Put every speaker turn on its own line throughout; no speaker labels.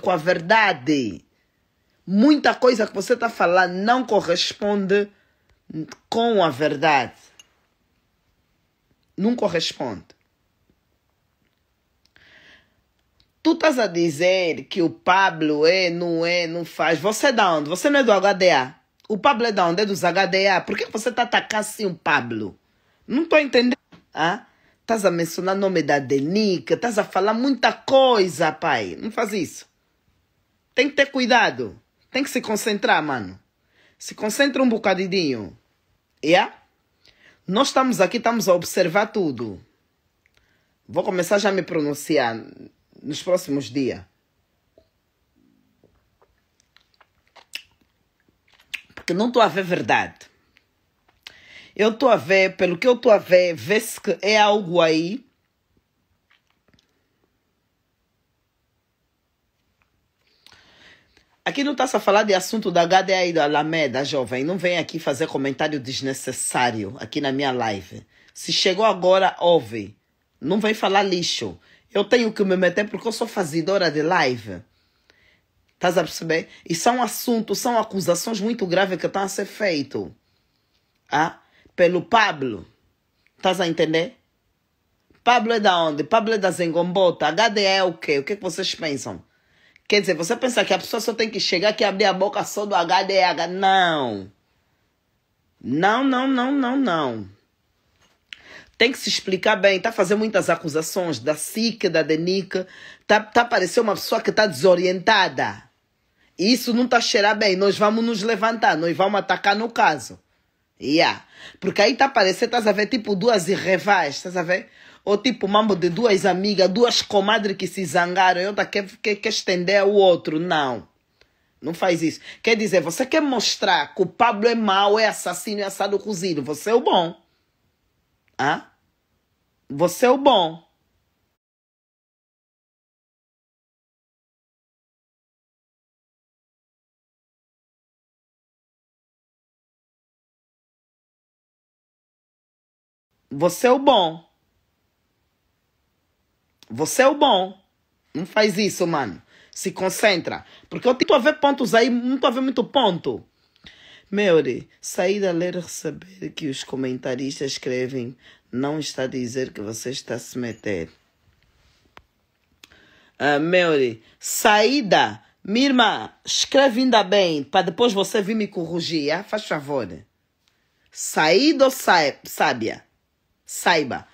com a verdade. Muita coisa que você está falando não corresponde com a verdade. Não corresponde. Tu estás a dizer que o Pablo é, não é, não faz. Você é da onde? Você não é do HDA. O Pablo é da onde? É dos HDA. Por que você está atacando assim o Pablo? Não estou entendendo. Ah? Estás a mencionar o nome da Denica, estás a falar muita coisa, pai. Não faz isso. Tem que ter cuidado. Tem que se concentrar, mano. Se concentra um bocadinho. Yeah? Nós estamos aqui, estamos a observar tudo. Vou começar já a me pronunciar nos próximos dias. Porque não estou a ver verdade. Eu estou a ver, pelo que eu estou a ver, vê-se que é algo aí Aqui não está só falar de assunto da HDA e da Alameda, jovem. Não vem aqui fazer comentário desnecessário aqui na minha live. Se chegou agora, ouve. Não vem falar lixo. Eu tenho que me meter porque eu sou fazidora de live. Estás a perceber? E são assuntos, são acusações muito graves que estão a ser feitas. Ah? Pelo Pablo. Estás a entender? Pablo é da onde? Pablo é da Zengombota. HDA é o quê? O que, é que vocês pensam? Quer dizer, você pensar que a pessoa só tem que chegar que abrir a boca só do HDH. Não. Não, não, não, não, não. Tem que se explicar bem. Tá fazendo muitas acusações da SIC, da DENIC. Tá, tá parecendo uma pessoa que tá desorientada. E isso não tá cheirar bem. Nós vamos nos levantar, nós vamos atacar no caso. Yeah. Porque aí tá parecendo, estás a ver, tipo duas irrevais, estás a ver? Ou tipo mambo de duas amigas, duas comadres que se zangaram e outra quer, quer, quer estender o outro. Não. Não faz isso. Quer dizer, você quer mostrar que o Pablo é mau, é assassino, é assado cozido. Você é o bom. Ah? Você é o bom. Você é o bom. Você é o bom. Não faz isso, mano. Se concentra. Porque eu tenho que ver pontos aí, não estou a ver muito ponto. Meure, sair a ler receber que os comentaristas escrevem não está a dizer que você está a se meter. Ah, uh, saída. mirma, escreve ainda bem, para depois você vir me corrigir, ah? faz favor. Saída ou sai, sábia? Saiba.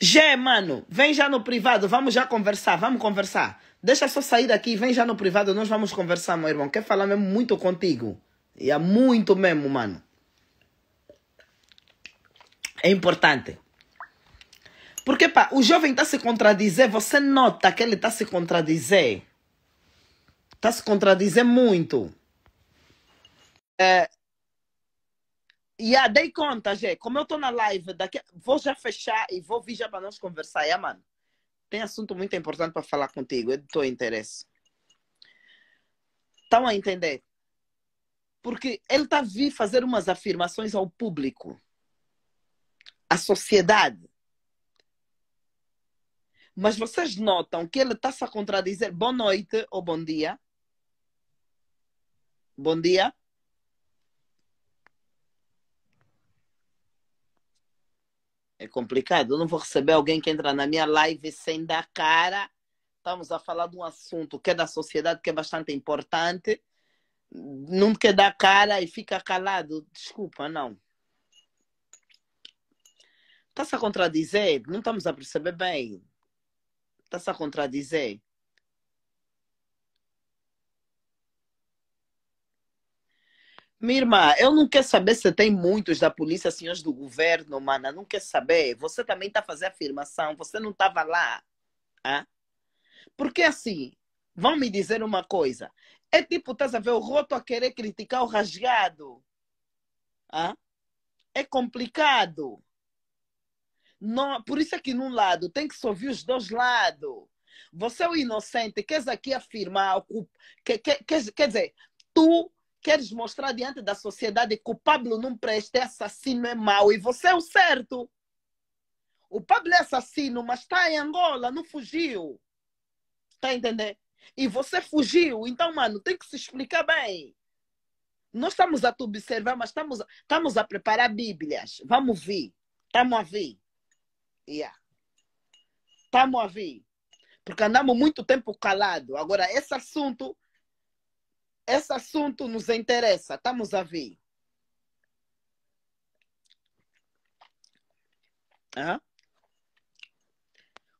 Gé, mano, vem já no privado, vamos já conversar, vamos conversar. Deixa só sair daqui, vem já no privado, nós vamos conversar, meu irmão. Quer falar mesmo muito contigo. E é muito mesmo, mano. É importante. Porque, pá, o jovem está se contradizer, você nota que ele está se contradizer. Está se contradizer muito. É, e Yeah, dei conta, Gê. Como eu tô na live, daqui... vou já fechar e vou vir já para nós conversar. Yeah, mano? Tem assunto muito importante para falar contigo. É do teu interesse. Estão a entender? Porque ele tá vir fazer umas afirmações ao público, à sociedade. Mas vocês notam que ele está-se a contradizer boa noite ou bom dia? Bom dia. é complicado. Eu não vou receber alguém que entra na minha live sem dar cara. Estamos a falar de um assunto que é da sociedade, que é bastante importante. Não quer dar cara e fica calado. Desculpa, não. Está-se a contradizer? Não estamos a perceber bem. Está-se a contradizer. Minha irmã, eu não quero saber se tem muitos da polícia, senhores assim, do governo, mana. Não quero saber. Você também está fazendo afirmação. Você não estava lá. Ah? Porque assim, vão me dizer uma coisa. É tipo, estás a ver o roto a querer criticar o rasgado. Ah? É complicado. Não, por isso é que num lado tem que se ouvir os dois lados. Você é o inocente, queres aqui afirmar, quer, quer, quer dizer, tu queres mostrar diante da sociedade que o Pablo não presta, é assassino, é mau e você é o certo. O Pablo é assassino, mas está em Angola, não fugiu. Está entendendo? E você fugiu. Então, mano, tem que se explicar bem. Nós estamos a te observar, mas estamos, estamos a preparar Bíblias. Vamos ver. Estamos a ver. Yeah. Estamos a ver. Porque andamos muito tempo calado. Agora, esse assunto esse assunto nos interessa, estamos a ver.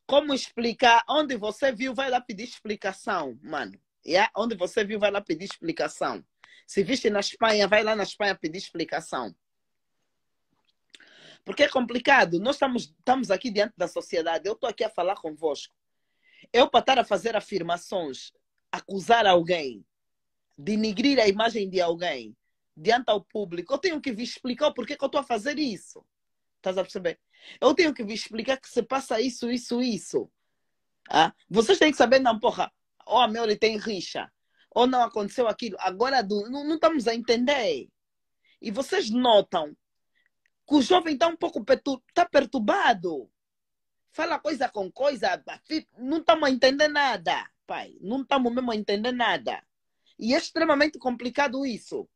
Como explicar? Onde você viu, vai lá pedir explicação, mano. Yeah? É? Onde você viu, vai lá pedir explicação. Se viste na Espanha, vai lá na Espanha pedir explicação. Porque é complicado. Nós estamos, estamos aqui diante da sociedade. Eu estou aqui a falar convosco. Eu, para estar a fazer afirmações, acusar alguém, denigrir a imagem de alguém diante ao público, eu tenho que vir explicar porque que eu estou a fazer isso. Estás a perceber? Eu tenho que vir explicar que se passa isso, isso, isso. Ah, vocês têm que saber, não, porra, ou oh, a Meuri tem rixa, ou não aconteceu aquilo. Agora do, não, não estamos a entender. E vocês notam que o jovem está um pouco pertur tá perturbado. Fala coisa com coisa, não estamos a entender nada, pai. Não estamos mesmo a entender nada. E é extremamente complicado isso.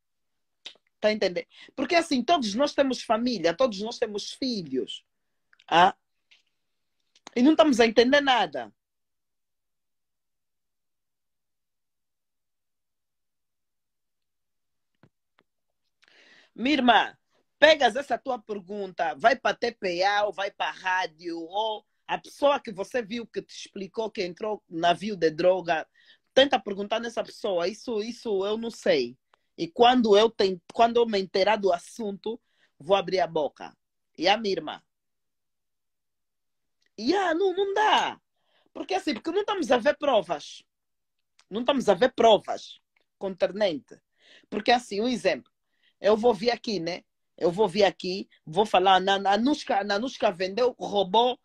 Está a entender? Porque é assim, todos nós temos família, todos nós temos filhos. Ah? E não estamos a entender nada. Minha irmã, pegas essa tua pergunta, vai para a TPA ou vai para a rádio, ou a pessoa que você viu que te explicou que entrou no navio de droga tenta perguntar nessa pessoa, isso, isso eu não sei. E quando eu, tem, quando eu me inteirar do assunto, vou abrir a boca. E a minha irmã? E ah, não, não dá. Porque assim, porque não estamos a ver provas. Não estamos a ver provas conternente Porque assim, um exemplo. Eu vou vir aqui, né? Eu vou vir aqui, vou falar, a Nanushka, Nanushka vendeu, roubou.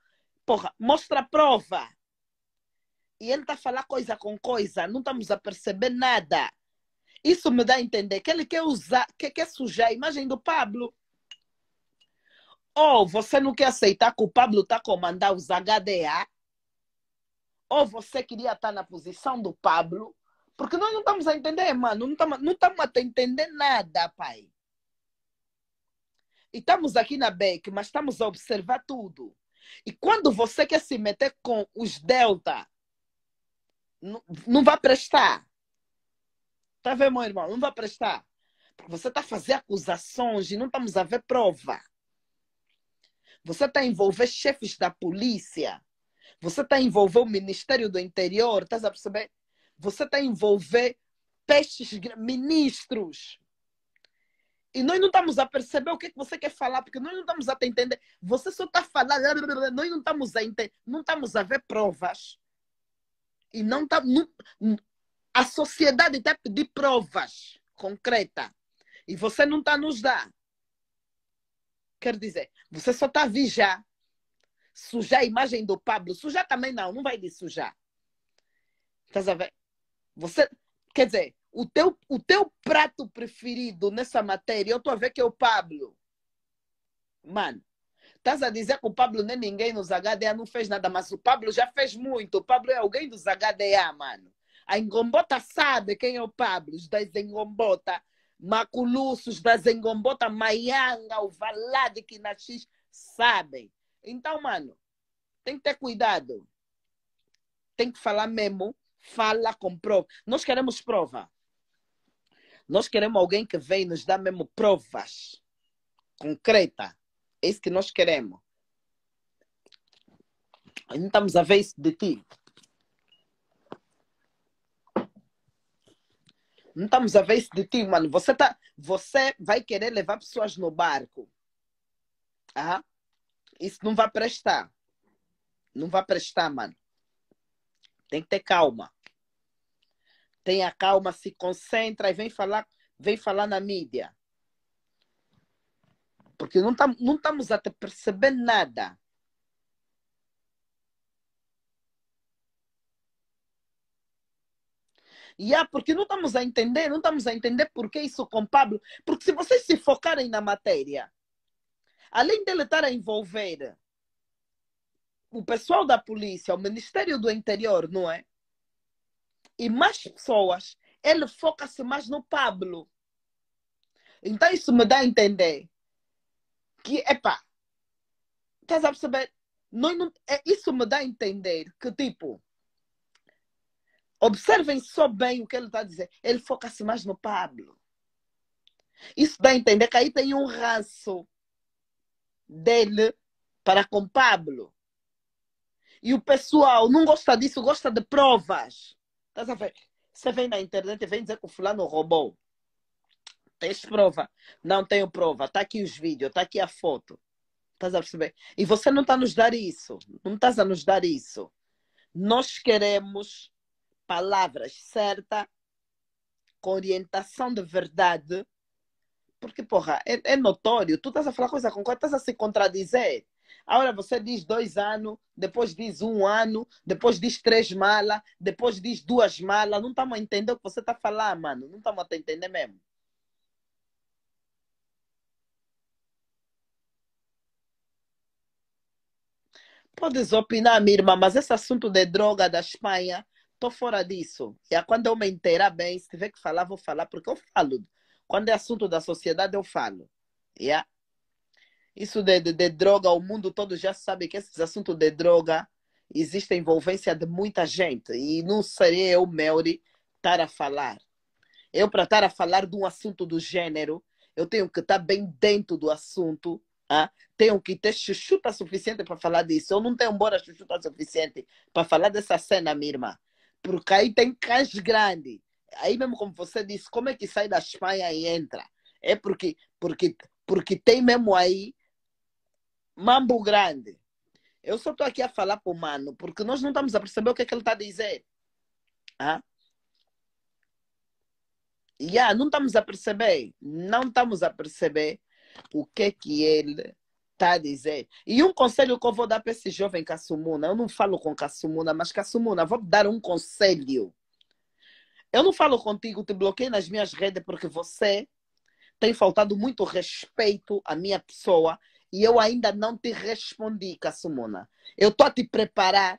Porra, mostra a prova e ele está a falar coisa com coisa, não estamos a perceber nada. Isso me dá a entender que ele quer usar, que quer sujar a imagem do Pablo. Ou você não quer aceitar que o Pablo está a comandar os HDA, ou você queria estar na posição do Pablo, porque nós não estamos a entender, mano. Não estamos, não a entender nada, pai. E estamos aqui na BEC, mas estamos a observar tudo. E quando você quer se meter com os Delta, não, não vai prestar. Tá vendo, meu irmão? Não vai prestar. Porque você está fazendo fazer acusações e não estamos a ver prova. Você está envolver chefes da polícia. Você está envolver o Ministério do Interior. Estás a perceber? Você está envolver peixes ministros. E nós não estamos a perceber o que, que você quer falar, porque nós não estamos a entender. Você só está falando nós não estamos a entender, não estamos a ver provas e não está. A sociedade está a pedir provas concretas. E você não está a nos dar. Quer dizer, você só está a Sujar a imagem do Pablo. Sujar também não, não vai de sujar. Estás a ver? Você, quer dizer, o teu, o teu prato preferido nessa matéria, eu estou a ver que é o Pablo. Mano, Estás a dizer que o Pablo nem ninguém no HDA não fez nada, mas o Pablo já fez muito. O Pablo é alguém do HDA, mano. A Engombota sabe quem é o Pablo, os da Engombota, Maculuços da Engombota, Maianga, o Valade, Quinaxis, sabem. Então, mano, tem que ter cuidado. Tem que falar mesmo, fala com prova. Nós queremos prova. Nós queremos alguém que vem nos dar mesmo provas concreta é isso que nós queremos. Não estamos a ver isso de ti. Não estamos a ver isso de ti, mano. Você, tá, você vai querer levar pessoas no barco. Ah, isso não vai prestar. Não vai prestar, mano. Tem que ter calma. Tenha calma, se concentra e vem falar, vem falar na mídia porque não, tam, não estamos a perceber nada. E yeah, porque não estamos a entender, não estamos a entender por que isso com Pablo. Porque se vocês se focarem na matéria, além dele estar a envolver o pessoal da polícia, o Ministério do Interior, não é? E mais pessoas, ele foca-se mais no Pablo. Então isso me dá a entender que, epá, estás a perceber? Não, não, é, isso me dá a entender que, tipo, observem só bem o que ele está a dizer. Ele foca-se mais no Pablo. Isso dá a entender que aí tem um ranço dele para com Pablo. E o pessoal não gosta disso, gosta de provas. Estás a ver? Você vem na internet e vem dizer que o fulano roubou. Tens prova? Não tenho prova. Tá aqui os vídeos, tá aqui a foto. Estás a perceber? E você não está nos dar isso. Não estás a nos dar isso. Nós queremos palavras certas, com orientação de verdade. Porque, porra, é, é notório. Tu estás a falar coisa com coisa, estás a se contradizer. Agora você diz dois anos, depois diz um ano, depois diz três malas, depois diz duas malas. Não estamos a entender o que você está a falar, mano. Não estamos a entender mesmo. Podes opinar, minha irmã, mas esse assunto de droga da Espanha, tô fora disso. E quando eu me inteirar bem, se tiver que falar, vou falar, porque eu falo. Quando é assunto da sociedade, eu falo. Yeah? Isso de, de, de droga, o mundo todo já sabe que esses assuntos de droga existe a envolvência de muita gente. E não seria eu, Melri, estar a falar. Eu, para estar a falar de um assunto do gênero, eu tenho que estar bem dentro do assunto ah, tenho que ter chuchuta suficiente para falar disso. Eu não tenho embora chuchuta suficiente para falar dessa cena, minha irmã. Porque aí tem cães grande. Aí mesmo como você disse, como é que sai da Espanha e entra? É porque, porque, porque tem mesmo aí mambo grande. Eu só estou aqui a falar para o mano, porque nós não estamos a perceber o que é que ele está a dizer. Ah? Yeah, não estamos a perceber. Não estamos a perceber o que é que ele está a dizer. E um conselho que eu vou dar para esse jovem Kassumuna, eu não falo com Kassumuna, mas Kassumuna, vou dar um conselho. Eu não falo contigo, te bloqueei nas minhas redes porque você tem faltado muito respeito à minha pessoa e eu ainda não te respondi, Kassumuna. Eu estou a te preparar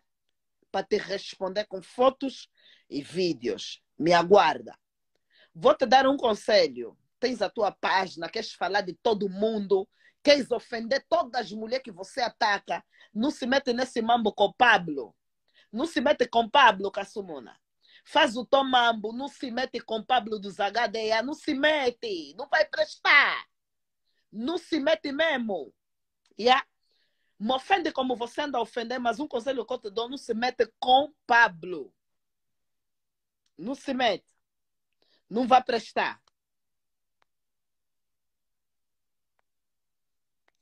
para te responder com fotos e vídeos. Me aguarda. Vou te dar um conselho tens a tua página, queres falar de todo mundo, queres ofender todas as mulheres que você ataca. Não se mete nesse mambo com Pablo. Não se mete com Pablo, Cassumona. Faz o teu mambo, não se mete com Pablo dos HDA, não se mete, não vai prestar. Não se mete mesmo. Yeah? Me ofende como você anda a ofender, mas um conselho que eu te dou, não se mete com Pablo. Não se mete. Não vai prestar.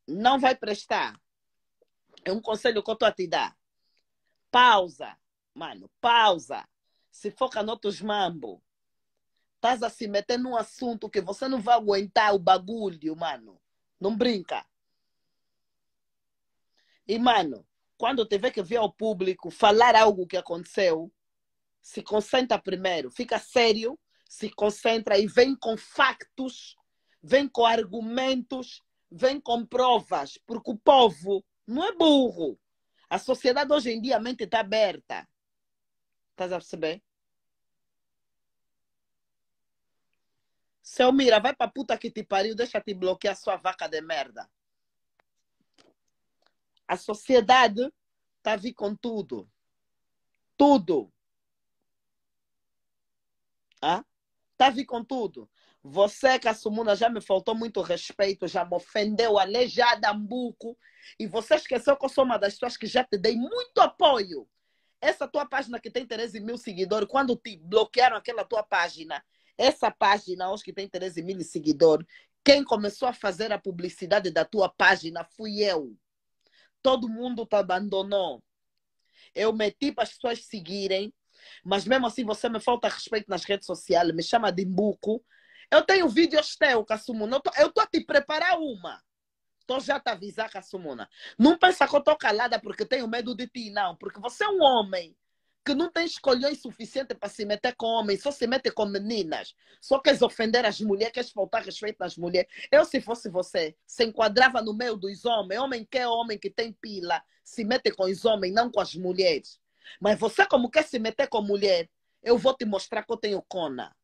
não vai prestar. É um conselho que eu estou a te dar. Pausa, mano, pausa. Se foca outros mambo. Estás a se meter num assunto que você não vai aguentar o bagulho, mano. Não brinca. E, mano, quando tiver que vir ao público falar algo que aconteceu, se concentra primeiro, fica sério, se concentra e vem com factos, vem com argumentos vem com provas, porque o povo não é burro. A sociedade hoje em dia a mente está aberta. Estás a perceber? Seu Mira, vai pra puta que te pariu, deixa te bloquear sua vaca de merda. A sociedade tá a vir com tudo. Tudo. Está ah? a vir com tudo. Você, Cassumuna, já me faltou muito respeito, já me ofendeu, aleijada, ambuco. E você esqueceu que eu sou uma das pessoas que já te dei muito apoio. Essa tua página que tem 13 mil seguidores, quando te bloquearam aquela tua página, essa página hoje que tem 13 mil seguidores, quem começou a fazer a publicidade da tua página fui eu. Todo mundo te abandonou. Eu meti para as pessoas seguirem, mas mesmo assim você me falta respeito nas redes sociais, me chama de embuco eu tenho vídeos teu, Cassumuna. Eu eu tô a te preparar uma. Tô já te avisar, Cassumuna. Não pensa que eu tô calada porque tenho medo de ti, não. Porque você é um homem que não tem escolhões suficiente para se meter com homens, só se mete com meninas. Só queres ofender as mulheres, queres faltar respeito às mulheres. Eu, se fosse você, se enquadrava no meio dos homens. Homem que é homem que tem pila, se mete com os homens, não com as mulheres. Mas você, como quer se meter com mulher, eu vou te mostrar que eu tenho cona.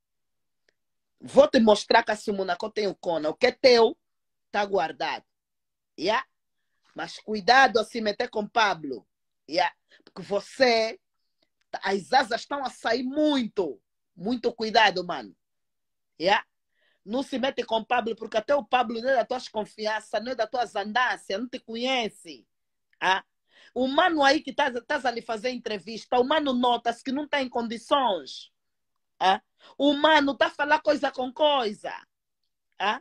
Vou te mostrar que a Simonaco tem o cona, O que é teu está guardado. Yeah? Mas cuidado a se meter com Pablo. Yeah? Porque você. As asas estão a sair muito. Muito cuidado, mano. Yeah? Não se mete com Pablo, porque até o Pablo não é da tua confiança, não é da tua andância, não te conhece. Ah? O mano aí que estás tá ali lhe fazer entrevista, o mano nota-se que não está em condições. Ah? O humano está a falar coisa com coisa. Ah?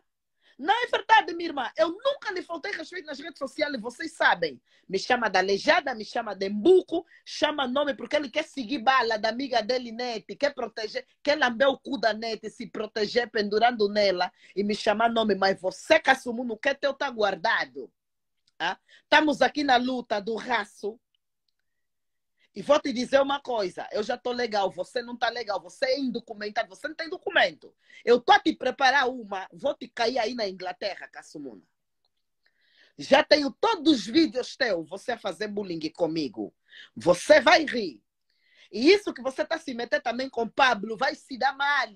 Não é verdade, minha irmã. Eu nunca lhe faltei respeito nas redes sociais, vocês sabem. Me chama da aleijada, me chama de Mbuco, chama nome porque ele quer seguir bala da amiga dele, Nete, quer proteger, quer lamber o cu da Nete, se proteger pendurando nela e me chamar nome. Mas você que assumiu no que teu tá guardado. Ah? Estamos aqui na luta do raço, e vou te dizer uma coisa: eu já estou legal, você não está legal, você é indocumentado, você não tem documento. Eu estou a te preparar uma, vou te cair aí na Inglaterra, Cassumuna. Já tenho todos os vídeos teus, você a fazer bullying comigo. Você vai rir. E isso que você está se metendo também com Pablo vai se dar mal.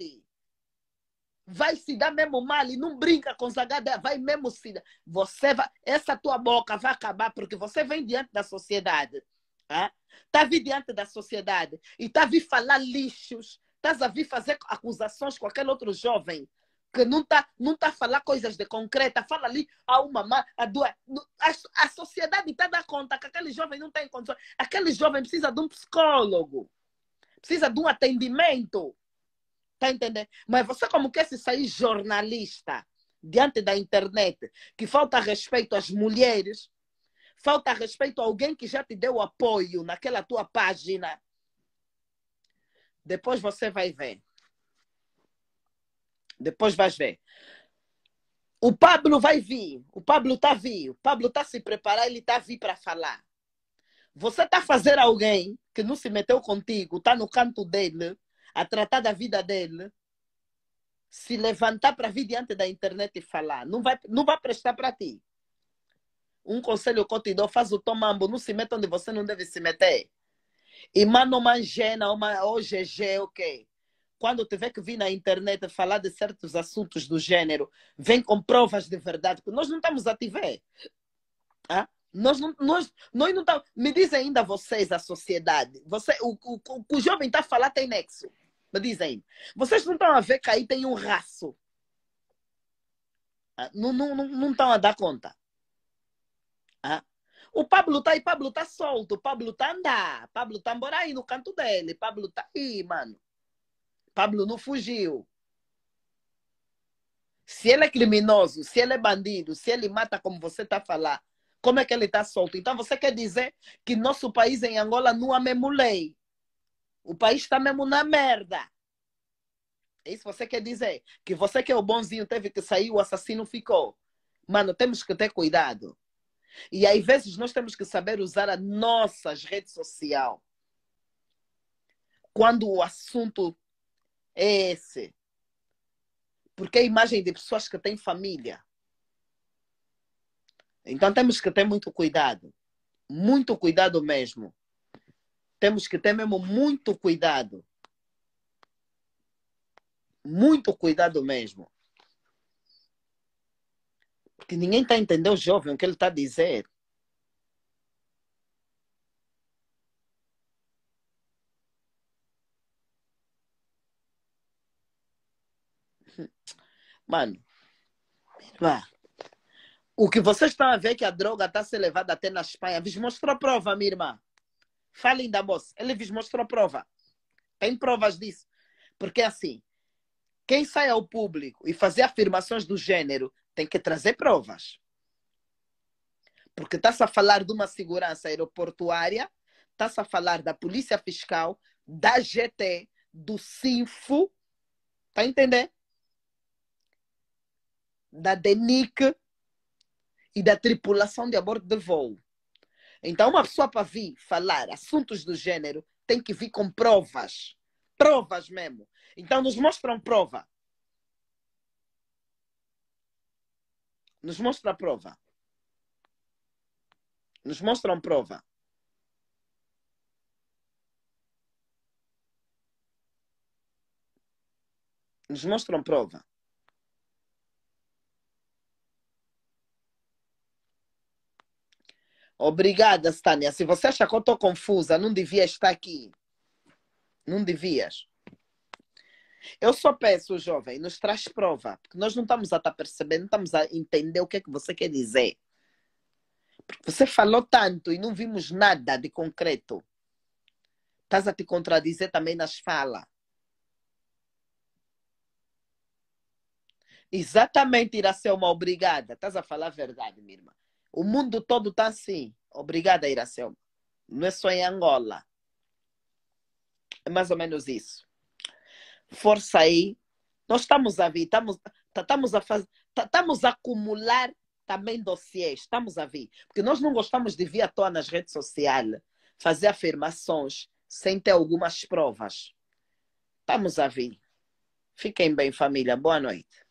Vai se dar mesmo mal. E não brinca com Zagada, vai mesmo se dar. Você vai... Essa tua boca vai acabar porque você vem diante da sociedade Tá? Está a vir diante da sociedade e está a vir falar lixos, tá a vir fazer acusações com aquele outro jovem que não está não tá a falar coisas de concreta, fala ali a uma mãe, a duas. A, a sociedade está a dar conta que aquele jovem não tem condições. Aquele jovem precisa de um psicólogo, precisa de um atendimento. Está entendendo? Mas você, como quer é se sair jornalista diante da internet, que falta respeito às mulheres, Falta respeito a alguém que já te deu apoio naquela tua página. Depois você vai ver. Depois vais ver. O Pablo vai vir. O Pablo está vir. O Pablo está se preparar, ele está vir para falar. Você está fazer alguém que não se meteu contigo, está no canto dele, a tratar da vida dele, se levantar para vir diante da internet e falar. Não vai, não vai prestar para ti um conselho que eu te dou, faz o tomambo, não se meta onde você não deve se meter. E mano mangena ou, ou GG, ok? Quando tiver que vir na internet falar de certos assuntos do gênero, vem com provas de verdade, porque nós não estamos a te ver. Ah? Nós não, nós, nós não estamos. Tá-, me dizem ainda vocês, a sociedade. Você, o, o, o, o jovem está a falar tem nexo. Me dizem. Vocês não estão a ver que aí tem um raço. Ah? Não estão não, não, não a dar conta. O Pablo tá aí, Pablo tá solto, Pablo tá andar, Pablo tá embora aí no canto dele, Pablo tá aí, mano. Pablo não fugiu. Se ele é criminoso, se ele é bandido, se ele mata como você tá falando, falar, como é que ele tá solto? Então você quer dizer que nosso país em Angola não há mesmo lei. O país está mesmo na merda. É isso que você quer dizer? Que você que é o bonzinho teve que sair, o assassino ficou. Mano, temos que ter cuidado. E às vezes nós temos que saber usar as nossas redes sociais. Quando o assunto é esse. Porque é a imagem de pessoas que têm família. Então temos que ter muito cuidado. Muito cuidado mesmo. Temos que ter mesmo muito cuidado. Muito cuidado mesmo. Porque ninguém está entendendo o jovem o que ele está dizendo. Mano, O que vocês estão a ver é que a droga está a ser levada até na Espanha. Vos mostrou a prova, minha irmã. Falem da moça. Ele vos mostrou a prova. Tem provas disso. Porque assim, quem sai ao público e fazer afirmações do gênero tem que trazer provas. Porque está-se a falar de uma segurança aeroportuária, está-se a falar da Polícia Fiscal, da GT, do SINFO, está a entender? Da DENIC e da tripulação de abordo de voo. Então, uma pessoa para vir falar assuntos do gênero tem que vir com provas. Provas mesmo. Então, nos mostram prova. nos mostra a prova. Nos mostram prova. Nos mostram prova. Obrigada, Stânia. Se você acha que eu estou confusa, não devia estar aqui. Não devias. Eu só peço, jovem, nos traz prova, porque nós não estamos a estar percebendo, não estamos a entender o que é que você quer dizer. Porque você falou tanto e não vimos nada de concreto. Estás a te contradizer também nas falas. Exatamente, Iracelma, obrigada. Estás a falar a verdade, minha irmã. O mundo todo está assim. Obrigada, Iracelma. Não é só em Angola. É mais ou menos isso força aí. Nós estamos a ver estamos, tá, estamos a fazer, tá, estamos a acumular também dossiês, estamos a ver Porque nós não gostamos de vir à toa nas redes sociais fazer afirmações sem ter algumas provas. Estamos a ver Fiquem bem, família. Boa noite.